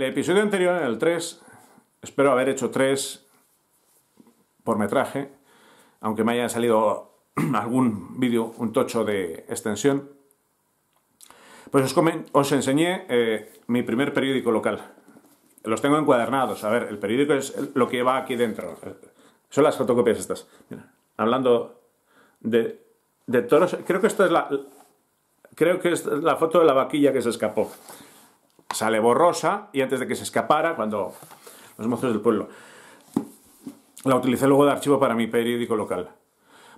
El episodio anterior, el 3, espero haber hecho 3 por metraje, aunque me haya salido algún vídeo, un tocho de extensión. Pues os, enseñé eh, mi primer periódico local. Los tengo encuadernados. A ver, el periódico es lo que va aquí dentro. Son las fotocopias estas. hablando de, de toros, creo que esta es la, creo que es la foto de la vaquilla que se escapó sale borrosa y antes de que se escapara, cuando los mozos del pueblo. La utilicé luego de archivo para mi periódico local.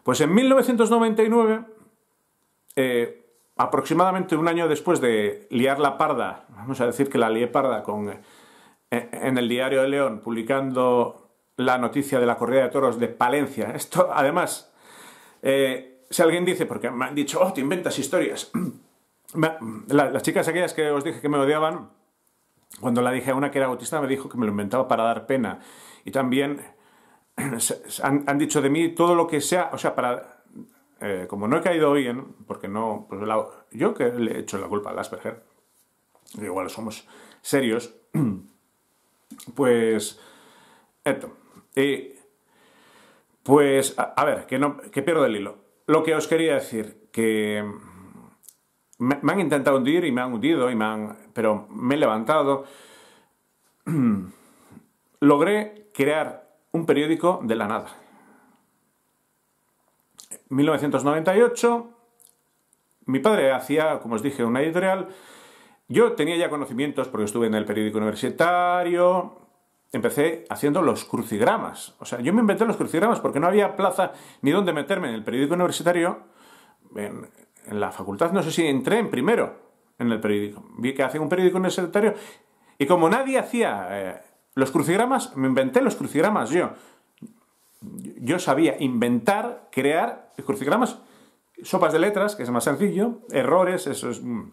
Pues en 1999, eh, aproximadamente un año después de liar la parda, vamos a decir que la lié parda con, eh, en el diario de León, publicando la noticia de la corrida de toros de Palencia. Esto, además, eh, si alguien dice, porque me han dicho, oh, te inventas historias las chicas aquellas que os dije que me odiaban, cuando la dije a una que era autista, me dijo que me lo inventaba para dar pena. Y también han, dicho de mí todo lo que sea, o sea, para... Eh, como no he caído bien porque no, pues yo que le he hecho la culpa a Asperger, igual somos serios, pues, esto, y, pues, a, a ver, que, no, que pierdo el hilo. Lo que os quería decir, que me, han intentado hundir y me han hundido, y me han, pero me he levantado. Logré crear un periódico de la nada. 1998, mi padre hacía, como os dije, una editorial. Yo tenía ya conocimientos porque estuve en el periódico universitario. Empecé haciendo los crucigramas. O sea, yo me inventé los crucigramas porque no había plaza ni dónde meterme en el periódico universitario en la facultad, no sé si entré en primero en el periódico. Vi que hacía un periódico en el secretario y como nadie hacía eh, los crucigramas, me inventé los crucigramas yo. Yo sabía inventar, crear crucigramas, sopas de letras, que es más sencillo, errores, eso es... Mm,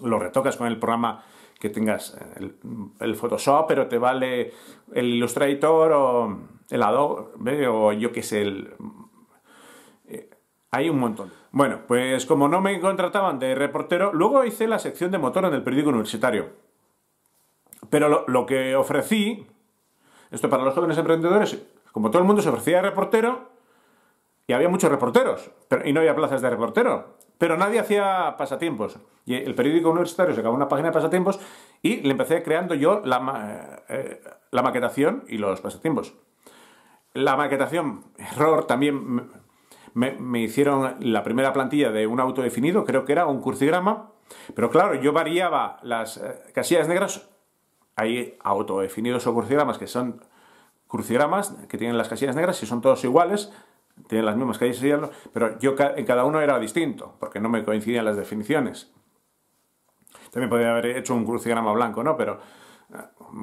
lo retocas con el programa que tengas, eh, el, Photoshop, pero te vale el Illustrator o el Adobe, o yo que sé, el, eh, hay un montón. Bueno, pues como no me contrataban de reportero, luego hice la sección de motor en el periódico universitario. Pero lo, que ofrecí, esto para los jóvenes emprendedores, como todo el mundo se ofrecía de reportero, y había muchos reporteros, y no había plazas de reportero. Pero nadie hacía pasatiempos. Y el periódico universitario sacaba una página de pasatiempos y le empecé creando yo la eh, eh, maquetación y los pasatiempos. La maquetación, error, también me, hicieron la primera plantilla de un definido creo que era un crucigrama, pero claro, yo variaba las eh, casillas negras, hay autodefinidos o crucigramas que son crucigramas, que tienen las casillas negras, y son todos iguales, tienen las mismas casillas, pero yo en cada uno era distinto, porque no me coincidían las definiciones. También podría haber hecho un crucigrama blanco, ¿no? Pero eh,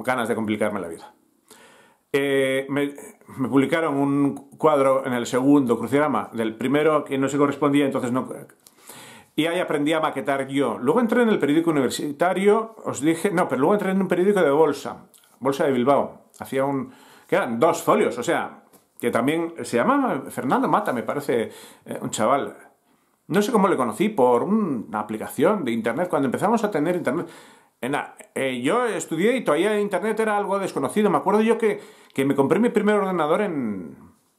ganas de complicarme la vida. Eh, me, publicaron un cuadro en el segundo crucigrama, del primero que no se correspondía, entonces no... Y ahí aprendí a maquetar yo. Luego entré en el periódico universitario, os dije... No, pero luego entré en un periódico de bolsa, Bolsa de Bilbao. Hacía un... que eran dos folios, o sea, que también se llama Fernando Mata, me parece, eh, un chaval. No sé cómo le conocí, por una aplicación de internet, cuando empezamos a tener internet. Eh, yo estudié y todavía Internet era algo desconocido. Me acuerdo yo que, me compré mi primer ordenador en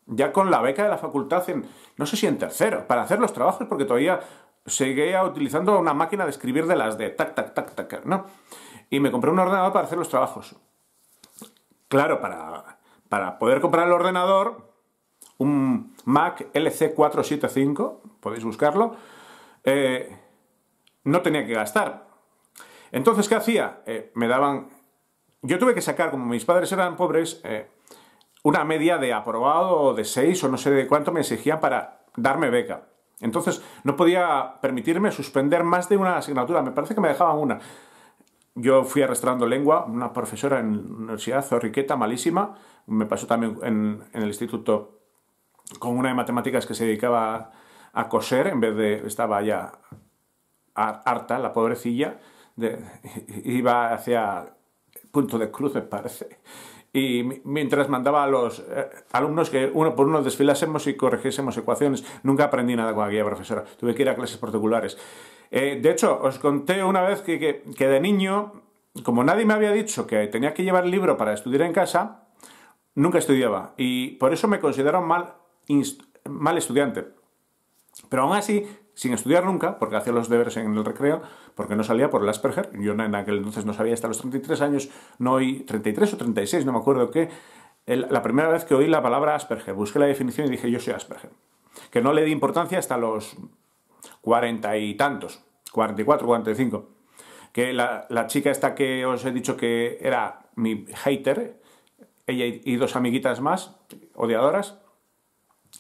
ya con la beca de la facultad, en no sé si en tercero, para hacer los trabajos, porque todavía seguía utilizando una máquina de escribir de las de tac, tac, tac, tac, ¿no? Y me compré un ordenador para hacer los trabajos. Claro, para, para poder comprar el ordenador, un Mac LC475, podéis buscarlo, eh, no tenía que gastar, entonces, ¿qué hacía? Eh, me daban... Yo tuve que sacar, como mis padres eran pobres, eh, una media de aprobado de seis o no sé de cuánto me exigían para darme beca. Entonces, no podía permitirme suspender más de una asignatura. Me parece que me dejaban una. Yo fui arrastrando lengua, una profesora en la universidad, Zorriqueta, malísima. Me pasó también en, en el instituto con una de matemáticas que se dedicaba a coser, en vez de... estaba ya harta, la pobrecilla. iba hacia punto de cruces, parece. Y mientras mandaba a los eh, alumnos que uno por uno desfilásemos y corrigiésemos ecuaciones, nunca aprendí nada con guía profesora. Tuve que ir a clases particulares. Eh, de hecho, os conté una vez que, de niño, como nadie me había dicho que tenía que llevar el libro para estudiar en casa, nunca estudiaba. Y por eso me considero mal, mal estudiante. Pero aún así, sin estudiar nunca, porque hacía los deberes en el recreo, porque no salía por el Asperger. Yo en aquel entonces no sabía hasta los 33 años, no oí 33 o 36, no me acuerdo qué. la primera vez que oí la palabra Asperger, busqué la definición y dije, yo soy Asperger. Que no le di importancia hasta los 40 y tantos, 44, 45. Que la, chica esta que os he dicho que era mi hater, ella y, y dos amiguitas más, odiadoras,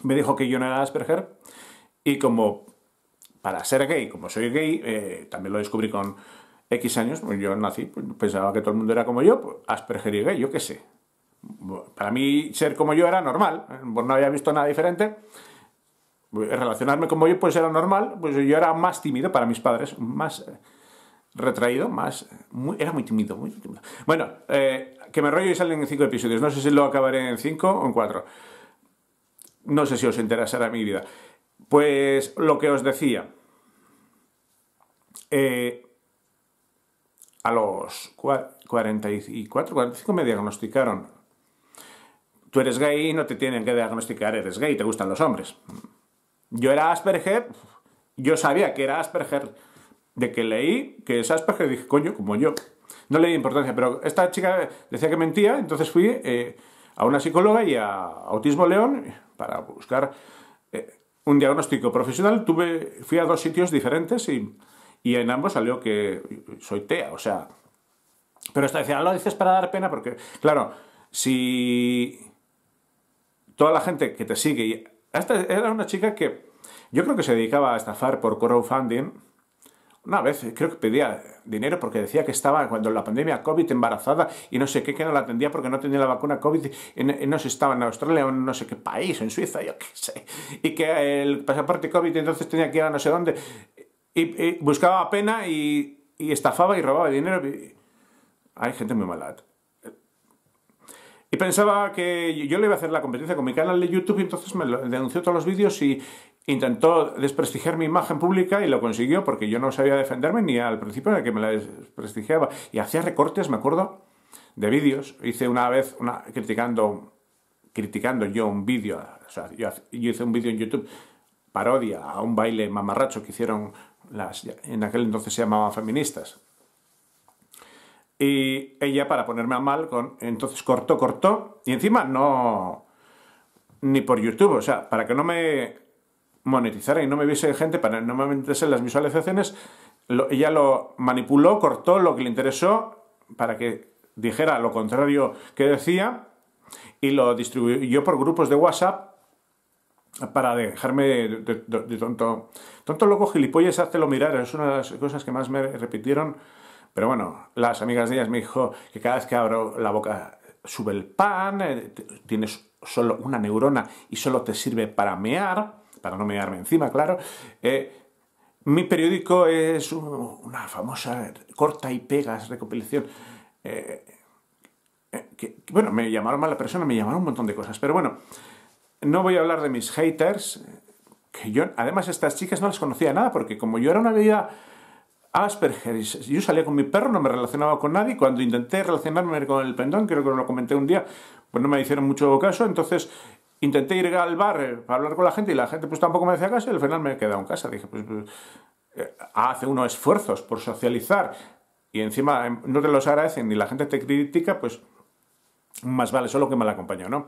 me dijo que yo no era Asperger. Y como para ser gay, como soy gay, eh, también lo descubrí con X años, pues yo nací, pues, pensaba que todo el mundo era como yo, pues Asperger y gay, yo qué sé. Para mí ser como yo era normal, ¿eh? pues no había visto nada diferente. Relacionarme como yo pues era normal, pues yo era más tímido para mis padres, más eh, retraído, más... era muy tímido, muy tímido. Bueno, que me rollo y salen en cinco episodios, no sé si lo acabaré en cinco o en cuatro. No sé si os interesará mi vida. Pues lo que os decía, eh, a los 44, 45 me diagnosticaron. Tú eres gay no te tienen que diagnosticar, eres gay, te gustan los hombres. Yo era Asperger, yo sabía que era Asperger, de que leí que es Asperger, dije, coño, como yo. No le di importancia, pero esta chica decía que mentía, entonces fui eh, a una psicóloga y a Autismo León para buscar eh, un diagnóstico profesional. Tuve, fui a dos sitios diferentes y y en ambos salió que soy tea, o sea... Pero está diciendo, lo dices para dar pena porque, claro, si toda la gente que te sigue... era una chica que yo creo que se dedicaba a estafar por crowdfunding. Una vez creo que pedía dinero porque decía que estaba cuando la pandemia COVID embarazada y no sé qué, que no la atendía porque no tenía la vacuna COVID y no se estaba en Australia o en no sé qué país, en Suiza, yo qué sé. Y que el pasaporte COVID entonces tenía que ir a no sé dónde y, buscaba pena y, estafaba y robaba dinero. Hay gente muy mala. Y pensaba que yo le iba a hacer la competencia con mi canal de YouTube y entonces me denunció todos los vídeos y intentó desprestigiar mi imagen pública y lo consiguió porque yo no sabía defenderme ni al principio de que me la desprestigiaba. Y hacía recortes, me acuerdo, de vídeos. Hice una vez una, criticando, criticando yo un vídeo, o sea, yo hice un vídeo en YouTube parodia a un baile mamarracho que hicieron las, en aquel entonces se llamaban feministas. Y ella, para ponerme a mal, con, entonces cortó, cortó, y encima no, ni por YouTube, o sea, para que no me monetizara y no me viese gente, para no me en las visualizaciones, ella lo manipuló, cortó lo que le interesó para que dijera lo contrario que decía y lo distribuyó por grupos de WhatsApp para dejarme de, tonto. Tonto loco gilipollas, lo mirar, es una de las cosas que más me repitieron. Pero bueno, las amigas de ellas me dijo que cada vez que abro la boca sube el pan, eh, tienes solo una neurona y solo te sirve para mear, para no mearme encima, claro. Eh, mi periódico es una famosa corta y pegas recopilación. Eh, que, bueno, me llamaron mala persona, me llamaron un montón de cosas, pero bueno. No voy a hablar de mis haters, que yo, además estas chicas no las conocía nada, porque como yo era una vida Asperger, yo salía con mi perro, no me relacionaba con nadie, cuando intenté relacionarme con el pendón, creo que lo comenté un día, pues no me hicieron mucho caso, entonces intenté ir al bar eh, para hablar con la gente y la gente pues tampoco me decía caso y al final me he quedado en casa, dije pues, pues eh, hace uno esfuerzos por socializar y encima eh, no te los agradecen ni la gente te critica, pues más vale solo que mal acompañado, ¿no?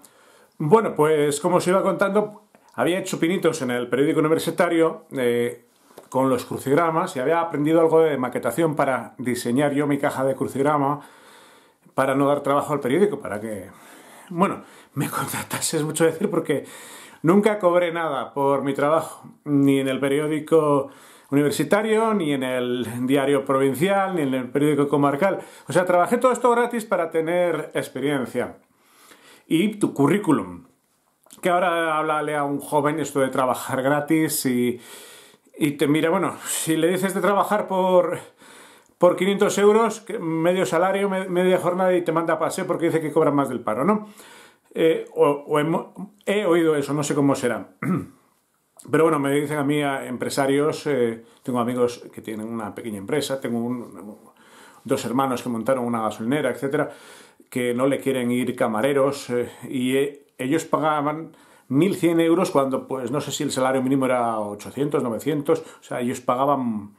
Bueno, pues como os iba contando, había hecho pinitos en el periódico universitario eh, con los crucigramas y había aprendido algo de maquetación para diseñar yo mi caja de crucigrama para no dar trabajo al periódico, para que, bueno, me contratase es mucho decir porque nunca cobré nada por mi trabajo, ni en el periódico universitario, ni en el diario provincial, ni en el periódico comarcal. O sea, trabajé todo esto gratis para tener experiencia y tu currículum. Que ahora háblale a un joven esto de trabajar gratis y, y te mira, bueno, si le dices de trabajar por, por 500 euros, medio salario, media jornada y te manda a paseo porque dice que cobran más del paro, ¿no? Eh, o, he, oído eso, no sé cómo será. Pero bueno, me dicen a mí a empresarios, eh, tengo amigos que tienen una pequeña empresa, tengo dos hermanos que montaron una gasolinera, etcétera que no le quieren ir camareros eh, y eh, ellos pagaban 1.100 euros cuando, pues no sé si el salario mínimo era 800, 900, o sea, ellos pagaban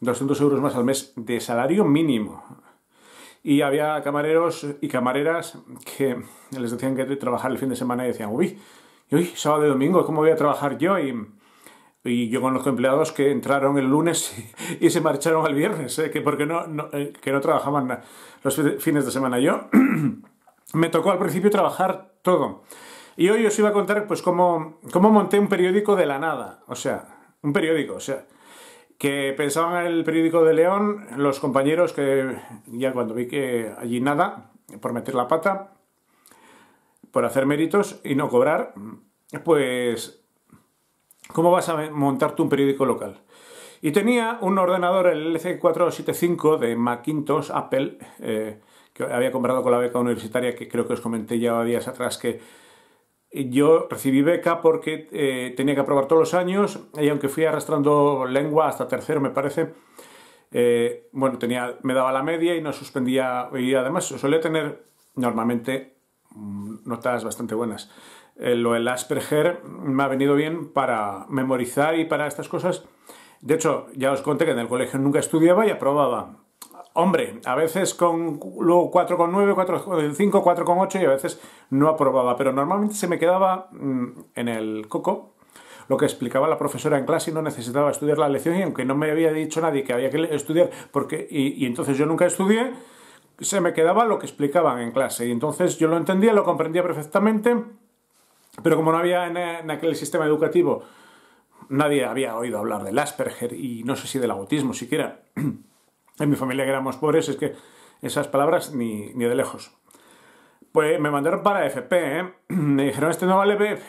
200 euros más al mes de salario mínimo. Y había camareros y camareras que les decían que trabajar el fin de semana y decían, uy, uy, sábado y domingo, ¿cómo voy a trabajar yo? Y y yo con los empleados que entraron el lunes y, se marcharon al viernes, ¿eh? que porque no, eh, trabajaban los fines de semana. Yo me tocó al principio trabajar todo. Y hoy os iba a contar pues cómo, cómo monté un periódico de la nada. O sea, un periódico, o sea, que pensaban en el periódico de León, los compañeros que ya cuando vi que allí nada, por meter la pata, por hacer méritos y no cobrar, pues cómo vas a montarte un periódico local. Y tenía un ordenador, el LC475 de Macintosh Apple, eh, que había comprado con la beca universitaria, que creo que os comenté ya días atrás que yo recibí beca porque eh, tenía que aprobar todos los años y aunque fui arrastrando lengua hasta tercero me parece, eh, bueno, tenía, me daba la media y no suspendía y además solía tener normalmente Mm, notas bastante buenas. Eh, lo del Asperger me ha venido bien para memorizar y para estas cosas. De hecho, ya os conté que en el colegio nunca estudiaba y aprobaba. Hombre, a veces con 4,9, 4,5, 4,8 y a veces no aprobaba, pero normalmente se me quedaba mm, en el coco lo que explicaba la profesora en clase y no necesitaba estudiar la lección y aunque no me había dicho nadie que había que estudiar porque y entonces yo nunca estudié, se me quedaba lo que explicaban en clase y entonces yo lo entendía, lo comprendía perfectamente, pero como no había en, aquel sistema educativo, nadie había oído hablar del Asperger y no sé si del autismo siquiera. En mi familia que éramos pobres es que esas palabras ni, de lejos. Pues me mandaron para FP, ¿eh? me dijeron, este no vale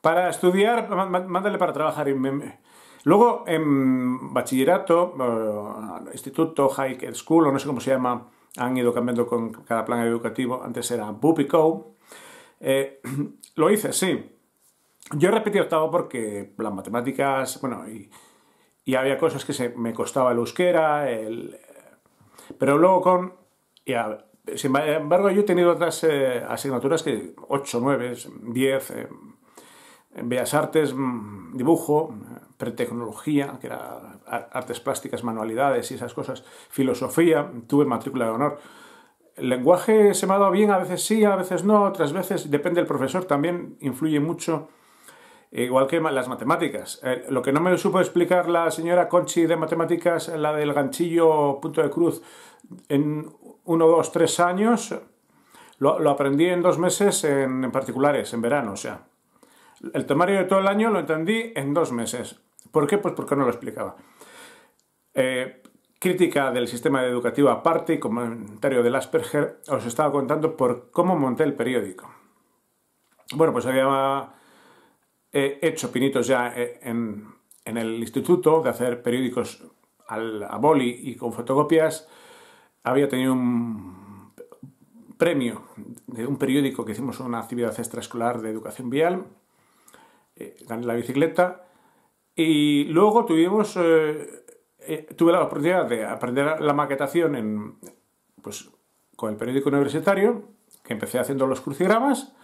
para estudiar, mándale para trabajar. Y Luego en bachillerato, eh, instituto, high school o no sé cómo se llama, han ido cambiando con cada plan educativo, antes era Bupico, eh, lo hice, sí. Yo repetí octavo porque las matemáticas, bueno, y, había cosas que se, me costaba el euskera, el, pero luego con... sin embargo, yo he tenido otras eh, asignaturas que 8, 9, 10, en Bellas Artes, mm, dibujo, pretecnología, que era artes plásticas, manualidades y esas cosas, filosofía, tuve matrícula de honor. El lenguaje se me ha dado bien, a veces sí, a veces no, otras veces, depende del profesor, también influye mucho, eh, igual que las matemáticas. Eh, lo que no me supo explicar la señora Conchi de matemáticas, la del ganchillo punto de cruz, en uno, dos, tres años, lo, aprendí en dos meses en, en particulares, en verano, o sea. El temario de todo el año lo entendí en dos meses. ¿Por qué? Pues porque no lo explicaba. Eh, crítica del sistema educativo aparte y comentario de Asperger, os estaba contando por cómo monté el periódico. Bueno, pues había eh, hecho pinitos ya eh, en, el instituto de hacer periódicos a boli y con fotocopias. Había tenido un premio de un periódico que hicimos una actividad extraescolar de educación vial. Eh, la bicicleta y luego tuvimos, eh, eh, tuve la oportunidad de aprender la maquetación pues, con el periódico universitario, que empecé haciendo los crucigramas,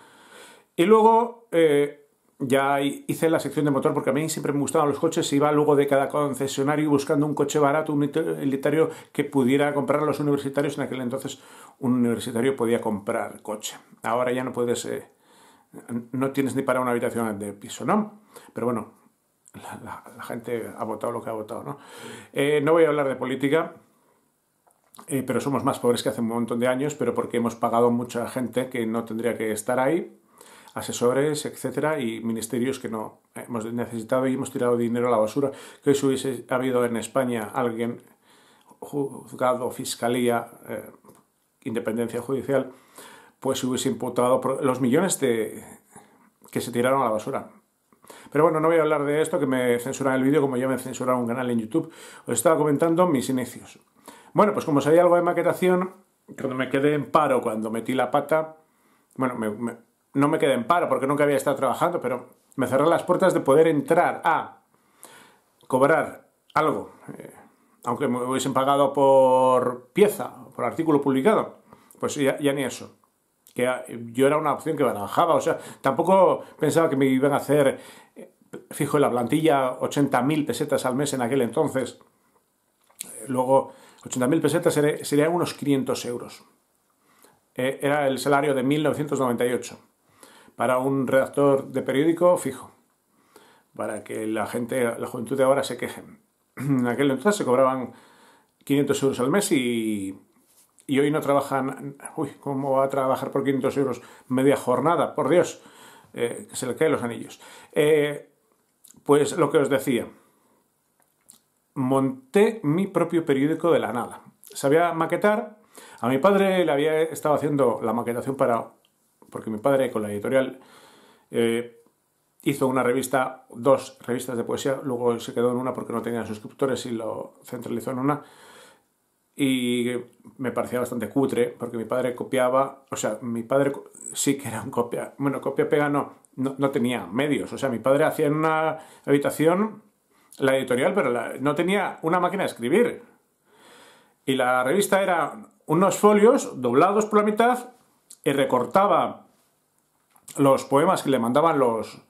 y luego eh, ya hice la sección de motor, porque a mí siempre me gustaban los coches, iba luego de cada concesionario buscando un coche barato, un utilitario que pudiera comprar a los universitarios, en aquel entonces un universitario podía comprar coche, ahora ya no puedes, no tienes ni para una habitación de piso, ¿no? Pero bueno, la, gente ha votado lo que ha votado. No, eh, no voy a hablar de política, eh, pero somos más pobres que hace un montón de años, pero porque hemos pagado mucha gente que no tendría que estar ahí, asesores, etcétera, y ministerios que no hemos necesitado y hemos tirado dinero a la basura. Que si hubiese habido en España alguien, juzgado, fiscalía, eh, independencia judicial, pues hubiese imputado los millones de, que se tiraron a la basura. Pero bueno, no voy a hablar de esto, que me censuran el vídeo como ya me censuraron un canal en YouTube. Os estaba comentando mis inicios. Bueno, pues como sabía algo de maquetación, cuando me quedé en paro, cuando metí la pata, bueno, no me quedé en paro porque nunca había estado trabajando, pero me cerré las puertas de poder entrar a cobrar algo, eh, aunque me hubiesen pagado por pieza, por artículo publicado, pues ya ni eso que yo era una opción que barajaba. O sea, tampoco pensaba que me iban a hacer, eh, fijo en la plantilla, 80.000 pesetas al mes en aquel entonces. Eh, luego, 80.000 pesetas serían unos 500 euros. Eh, era el salario de 1998 para un redactor de periódico fijo, para que la gente, la juventud de ahora se quejen. En aquel entonces se cobraban 500 euros al mes y y hoy no trabajan, uy, ¿cómo va a trabajar por 500 euros media jornada? Por Dios, eh, que se le caen los anillos. Eh, pues lo que os decía, monté mi propio periódico de la nada. Sabía maquetar, a mi padre le había estado haciendo la maquetación para, porque mi padre con la editorial eh, hizo una revista, dos revistas de poesía, luego se quedó en una porque no tenía suscriptores y lo centralizó en una y me parecía bastante cutre porque mi padre copiaba, o sea, mi padre sí que era un copia, bueno, copia pega no, no, tenía medios, o sea, mi padre hacía en una habitación la editorial, pero no tenía una máquina de escribir. Y la revista era unos folios doblados por la mitad y recortaba los poemas que le mandaban los...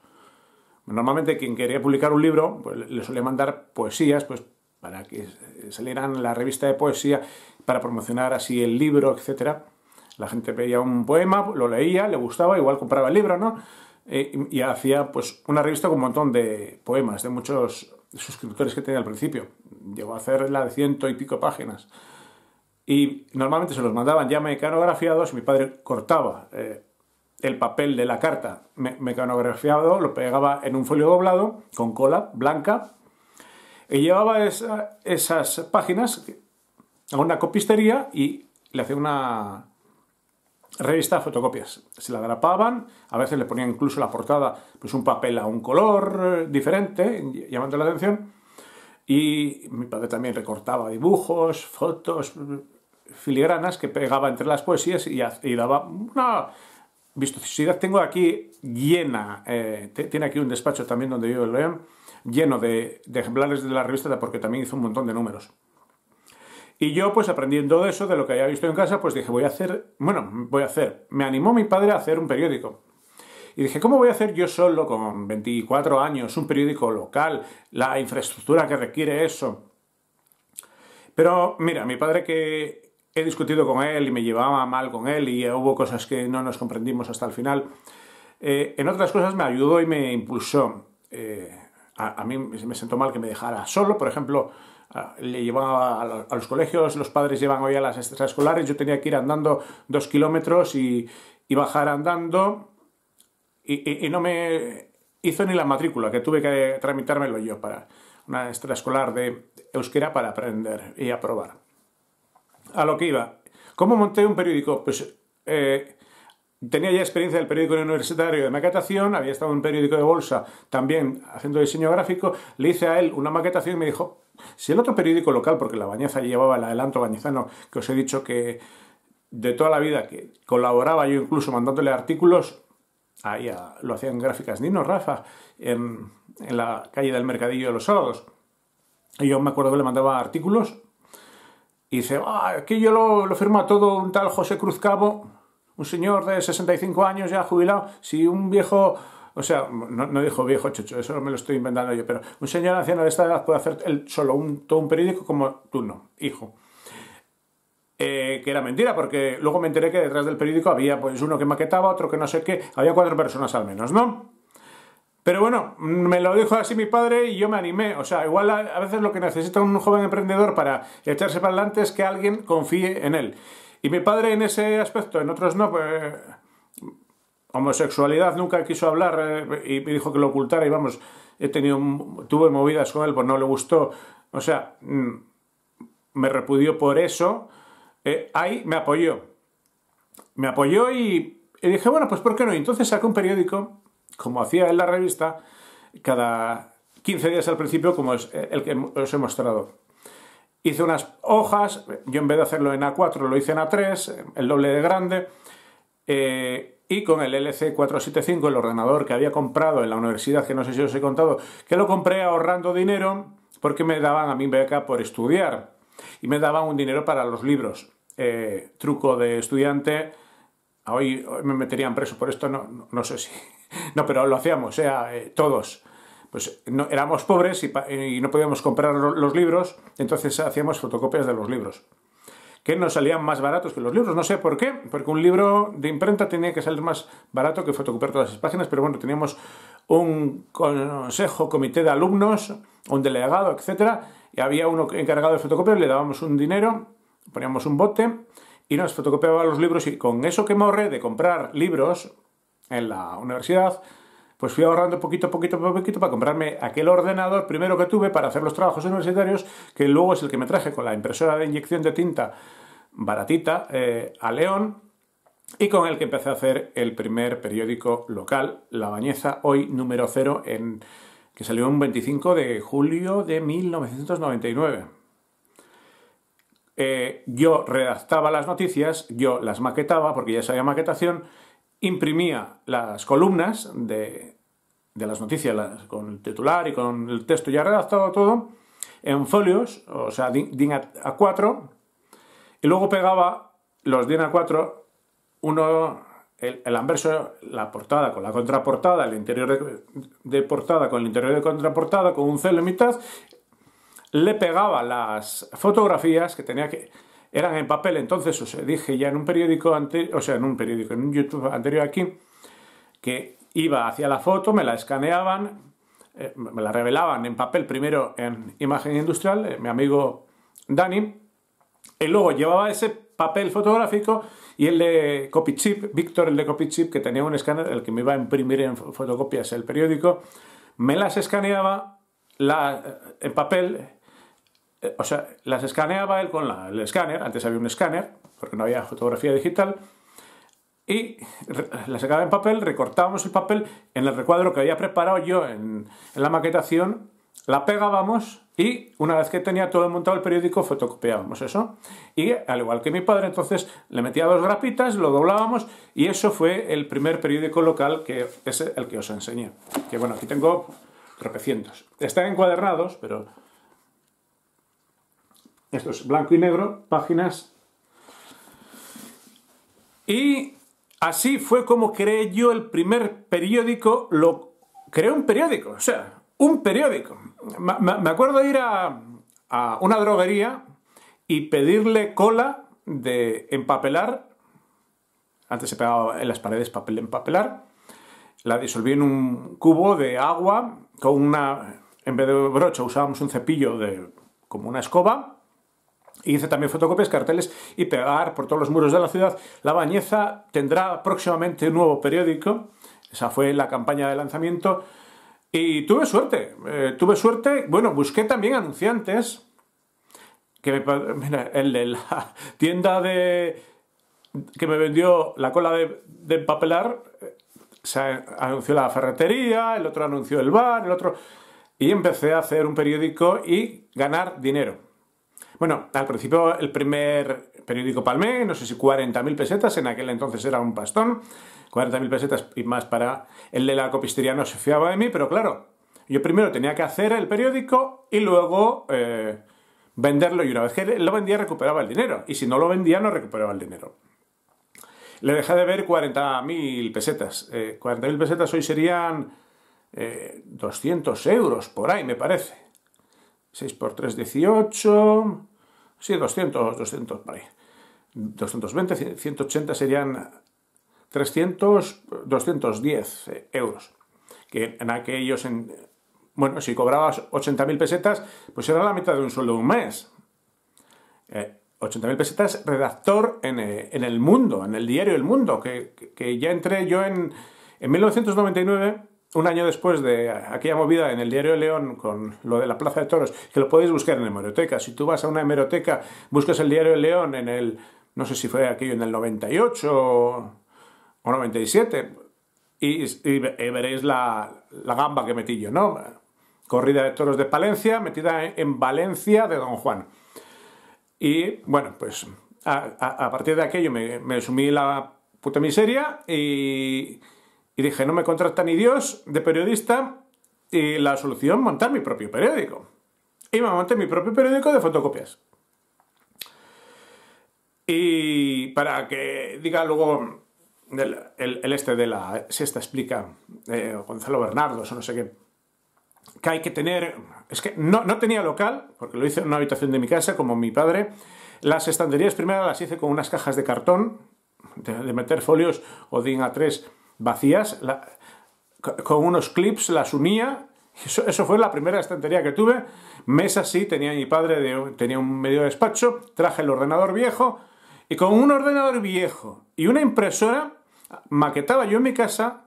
Normalmente quien quería publicar un libro, pues le solía mandar poesías, pues para que salieran la revista de poesía, para promocionar así el libro, etc. La gente veía un poema, lo leía, le gustaba, igual compraba el libro, ¿no? Eh, y hacía pues una revista con un montón de poemas de muchos suscriptores que tenía al principio. Llegó a hacer la de ciento y pico páginas. Y normalmente se los mandaban ya mecanografiados mi padre cortaba eh, el papel de la carta mecanografiado, lo pegaba en un folio doblado con cola blanca y llevaba esas páginas a una copistería y le hacía una revista de fotocopias. Se la grapaban, a veces le ponían incluso la portada, pues un papel a un color eh, diferente, llamando la atención. Y mi padre también recortaba dibujos, fotos, filigranas que pegaba entre las poesías y, daba una vistosidad. Tengo aquí llena, eh, tiene aquí un despacho también donde yo el León, lleno de, ejemplares de la revista porque también hizo un montón de números. Y yo, pues aprendiendo eso, de lo que había visto en casa, pues dije, voy a hacer, bueno, voy a hacer, me animó mi padre a hacer un periódico. Y dije, ¿cómo voy a hacer yo solo, con 24 años, un periódico local, la infraestructura que requiere eso? Pero mira, mi padre que he discutido con él y me llevaba mal con él y hubo cosas que no nos comprendimos hasta el final, eh, en otras cosas me ayudó y me impulsó. Eh, a, mí me sentó mal que me dejara solo, por ejemplo, le llevaba a, los colegios, los padres llevan hoy a las extraescolares, yo tenía que ir andando dos kilómetros y, bajar andando y, no me hizo ni la matrícula, que tuve que tramitármelo yo para una extraescolar de euskera para aprender y aprobar. A lo que iba, ¿cómo monté un periódico? Pues eh, Tenía ya experiencia del periódico universitario de maquetación, había estado en un periódico de bolsa también haciendo diseño gráfico, le hice a él una maquetación y me dijo, si el otro periódico local, porque la Bañeza llevaba el adelanto bañezano, que os he dicho que de toda la vida que colaboraba yo incluso mandándole artículos, ahí a, lo hacían gráficas Nino, Rafa, en, en la calle del Mercadillo de los Sábados. Y yo me acuerdo que le mandaba artículos y dice, ah, aquí yo lo, lo firma todo un tal José Cruz Cabo, un señor de 65 años ya jubilado, si un viejo, o sea, no, dijo viejo chocho, eso me lo estoy inventando yo, pero un señor anciano de esta edad puede hacer el, solo un, todo un periódico como tú no, hijo. Eh, que era mentira, porque luego me enteré que detrás del periódico había pues uno que maquetaba, otro que no sé qué, había cuatro personas al menos, ¿no? Pero bueno, me lo dijo así mi padre y yo me animé. O sea, igual a veces lo que necesita un joven emprendedor para echarse para adelante es que alguien confíe en él. Y mi padre en ese aspecto, en otros no, pues, homosexualidad nunca quiso hablar eh, y me dijo que lo ocultara y vamos, he tenido, tuve movidas con él, pues no le gustó, o sea, mm, me repudió por eso, eh, ahí me apoyó, me apoyó y, dije, bueno, pues ¿por qué no? Y entonces sacó un periódico, como hacía en la revista, cada 15 días al principio, como es eh, el que os he mostrado hice unas hojas, yo en vez de hacerlo en A4 lo hice en A3, el doble de grande, eh, y con el LC475, el ordenador que había comprado en la universidad, que no sé si os he contado, que lo compré ahorrando dinero porque me daban a mi beca por estudiar y me daban un dinero para los libros. Eh, truco de estudiante, hoy, me meterían preso por esto, no, sé si... No, pero lo hacíamos, o sea, eh, todos pues éramos pobres y, no podíamos comprar los libros, entonces hacíamos fotocopias de los libros que nos salían más baratos que los libros, no sé por qué, porque un libro de imprenta tenía que salir más barato que fotocopiar todas las páginas, pero bueno, teníamos un consejo, comité de alumnos, un delegado, etcétera, y había uno encargado de fotocopiar, le dábamos un dinero, poníamos un bote y nos fotocopiaba los libros y con eso que morre de comprar libros en la universidad, pues fui ahorrando poquito poquito poquito para comprarme aquel ordenador primero que tuve para hacer los trabajos universitarios, que luego es el que me traje con la impresora de inyección de tinta baratita eh, a León y con el que empecé a hacer el primer periódico local, La Bañeza, hoy número cero, en, que salió un 25 de julio de 1999. Eh, yo redactaba las noticias, yo las maquetaba, porque ya sabía maquetación, imprimía las columnas de, las noticias con el titular y con el texto ya redactado todo en folios, o sea, DIN A4, y luego pegaba los DIN A4, uno, el, anverso, la portada con la contraportada, el interior de, portada con el interior de contraportada, con un celo en mitad, le pegaba las fotografías que tenía que, eran en papel. Entonces os dije ya en un periódico, anterior, o sea, en un periódico, en un YouTube anterior aquí, que iba hacia la foto, me la escaneaban, eh, me la revelaban en papel primero en imagen industrial, eh, mi amigo Dani, y luego llevaba ese papel fotográfico y el de chip Víctor, el de chip que tenía un escáner, el que me iba a imprimir en fotocopias el periódico, me las escaneaba la, eh, en papel eh, o sea, las escaneaba él con la, el escáner, antes había un escáner, porque no había fotografía digital, y las sacaba en papel, recortábamos el papel en el recuadro que había preparado yo en, en la maquetación, la pegábamos y una vez que tenía todo montado el periódico fotocopiábamos eso. Y al igual que mi padre, entonces le metía dos grapitas, lo doblábamos y eso fue el primer periódico local que es el que os enseñé. Que bueno, aquí tengo tropecientos. Están encuadernados, pero esto es blanco y negro, páginas. Y así fue como creé yo el primer periódico, lo creé un periódico, o sea, un periódico. Me acuerdo ir a, una droguería y pedirle cola de empapelar. Antes se pegaba en las paredes papel empapelar. La disolví en un cubo de agua con una... En vez de brocha usábamos un cepillo de, como una escoba hice también fotocopias, carteles y pegar por todos los muros de la ciudad. La Bañeza tendrá próximamente un nuevo periódico. Esa fue la campaña de lanzamiento. Y tuve suerte. Eh, tuve suerte. Bueno, busqué también anunciantes. Que el de la tienda de que me vendió la cola de, papelar. Eh, se anunció la ferretería, el otro anunció el bar, el otro... Y empecé a hacer un periódico y ganar dinero. Bueno, al principio el primer periódico palmé, no sé si 40.000 pesetas, en aquel entonces era un pastón, 40.000 pesetas y más para el de la copistería no se fiaba de mí, pero claro, yo primero tenía que hacer el periódico y luego eh, venderlo y una vez que lo vendía recuperaba el dinero y si no lo vendía no recuperaba el dinero. Le dejé de ver 40.000 pesetas. Eh, 40.000 pesetas hoy serían 200 eh, euros por ahí, me parece. 6 por 3, 18, sí, 200, 200 vale. 220, 180 serían 300, 210 eh, euros. Que en aquellos, en, bueno, si cobrabas 80.000 pesetas, pues era la mitad de un sueldo de un mes. 80.000 eh, pesetas, redactor eh, en, El Mundo, en el diario El Mundo, que, ya entré yo en, en 1999 un año después de aquella movida en el diario de León con lo de la Plaza de Toros, que lo podéis buscar en hemeroteca. Si tú vas a una hemeroteca, buscas el diario de León en el, no sé si fue aquello en el 98 o 97, y, veréis la, gamba que metí yo, ¿no? Corrida de toros de Palencia, metida en, Valencia de Don Juan. Y bueno, pues a, partir de aquello me, me sumí la puta miseria y y dije, no me contrata ni Dios de periodista y la solución, montar mi propio periódico. Y me monté mi propio periódico de fotocopias. Y para que diga luego el, este de la sexta explica, eh, Gonzalo Bernardo, o no sé qué, que hay que tener... Es que no, tenía local, porque lo hice en una habitación de mi casa, como mi padre. Las estanterías primero las hice con unas cajas de cartón, de, meter folios o DIN A3 vacías, con unos clips las unía. Eso, fue la primera estantería que tuve. Mesa sí, tenía mi padre, tenía un medio despacho, traje el ordenador viejo y con un ordenador viejo y una impresora maquetaba yo en mi casa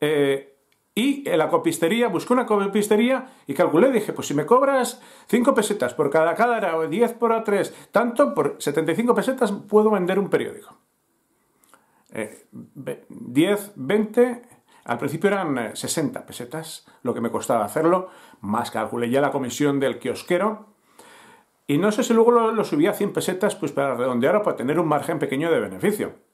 eh, y en la copistería, busqué una copistería y calculé, dije, pues si me cobras 5 pesetas por cada cara o 10 por a 3, tanto por 75 pesetas puedo vender un periódico. 10, eh, 20, al principio eran 60 eh, pesetas lo que me costaba hacerlo, más calculé ya la comisión del kiosquero. Y no sé si luego lo, subía subí a 100 pesetas pues para redondear o para tener un margen pequeño de beneficio.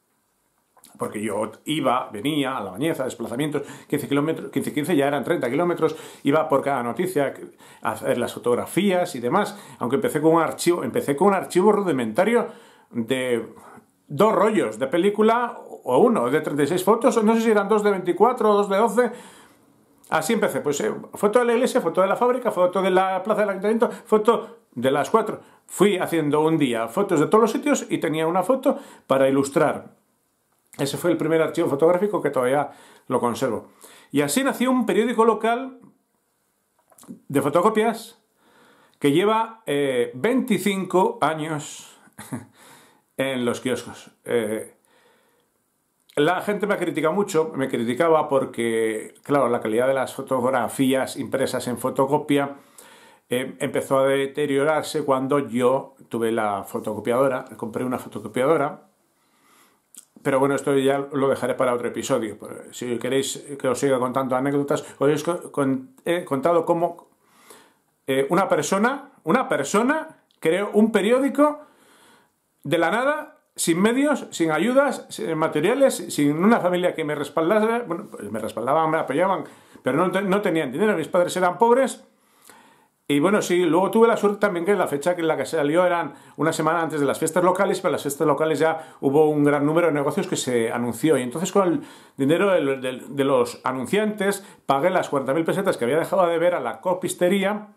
Porque yo iba, venía a la bañeza, desplazamientos, 15 kilómetros, 15, 15 ya eran 30 kilómetros, iba por cada noticia a hacer las fotografías y demás. Aunque empecé con un archivo, empecé con un archivo rudimentario de dos rollos de película o uno de 36 fotos, no sé si eran dos de 24 o dos de 12. Así empecé, pues eh, foto de la iglesia, foto de la fábrica, foto de la plaza del ayuntamiento, foto de las cuatro. Fui haciendo un día fotos de todos los sitios y tenía una foto para ilustrar. Ese fue el primer archivo fotográfico que todavía lo conservo. Y así nació un periódico local de fotocopias que lleva 25 eh, años en los kioscos. Eh, la gente me critica mucho, me criticaba porque, claro, la calidad de las fotografías impresas en fotocopia eh, empezó a deteriorarse cuando yo tuve la fotocopiadora, compré una fotocopiadora. Pero bueno, esto ya lo dejaré para otro episodio. Pues, si queréis que os siga contando anécdotas, os he contado cómo eh, una persona, una persona creó un periódico de la nada, sin medios, sin ayudas, sin materiales, sin una familia que me respaldase, bueno, pues me respaldaban, me apoyaban, pero no, tenían dinero, mis padres eran pobres. Y bueno, sí, luego tuve la suerte también que la fecha en la que salió eran una semana antes de las fiestas locales, pero las fiestas locales ya hubo un gran número de negocios que se anunció. Y entonces con el dinero de, de los anunciantes pagué las 40.000 pesetas que había dejado de ver a la copistería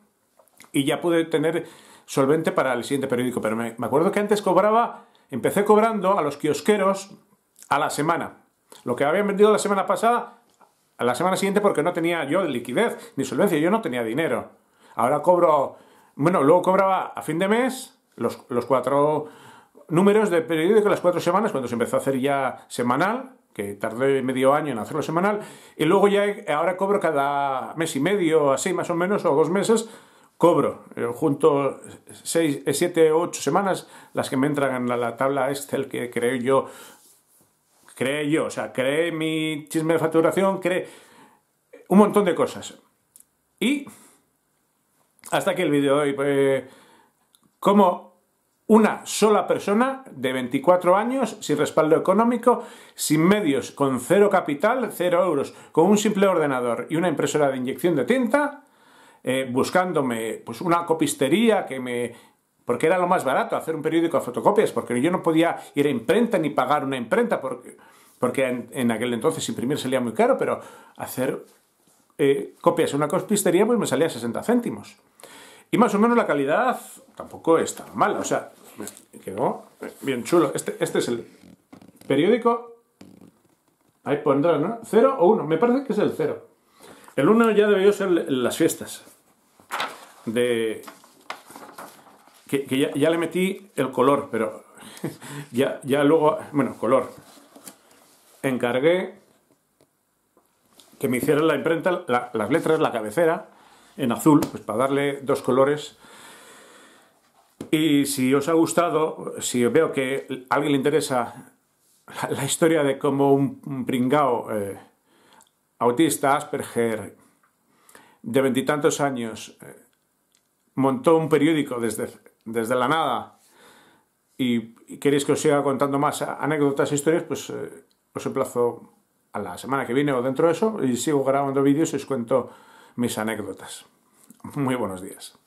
y ya pude tener solvente para el siguiente periódico. Pero me, acuerdo que antes cobraba, empecé cobrando a los kiosqueros a la semana. Lo que habían vendido la semana pasada, a la semana siguiente porque no tenía yo liquidez ni solvencia, yo no tenía dinero. Ahora cobro, bueno, luego cobraba a fin de mes los, cuatro números de periódico, las cuatro semanas, cuando se empezó a hacer ya semanal, que tardé medio año en hacerlo semanal, y luego ya ahora cobro cada mes y medio, así más o menos, o dos meses, cobro eh, junto 6, 7, 8 semanas las que me entran a la, tabla Excel que creo yo, creé yo, o sea, creé mi chisme de facturación, creé un montón de cosas. Y hasta aquí el vídeo de hoy. Eh, como una sola persona de 24 años, sin respaldo económico, sin medios, con cero capital, cero euros, con un simple ordenador y una impresora de inyección de tinta, eh, buscándome pues una copistería que me porque era lo más barato hacer un periódico a fotocopias, porque yo no podía ir a imprenta ni pagar una imprenta, porque, porque en, aquel entonces imprimir salía muy caro, pero hacer eh, copias en una copistería pues me salía 60 céntimos. Y más o menos la calidad tampoco estaba mala, o sea, quedó bien chulo. Este, este es el periódico, ahí pondrá, ¿no? ¿Cero o uno? Me parece que es el cero. El uno ya debió ser las fiestas de... que, ya, le metí el color, pero ya, ya luego... Bueno, color. Encargué que me hicieran la imprenta las letras, la cabecera, en azul, pues para darle dos colores. Y si os ha gustado, si veo que a alguien le interesa la, historia de cómo un, pringao eh, autista, Asperger, de veintitantos años, eh, montó un periódico desde, la nada y, queréis que os siga contando más anécdotas e historias, pues eh, os emplazo a la semana que viene o dentro de eso y sigo grabando vídeos y os cuento mis anécdotas. Muy buenos días.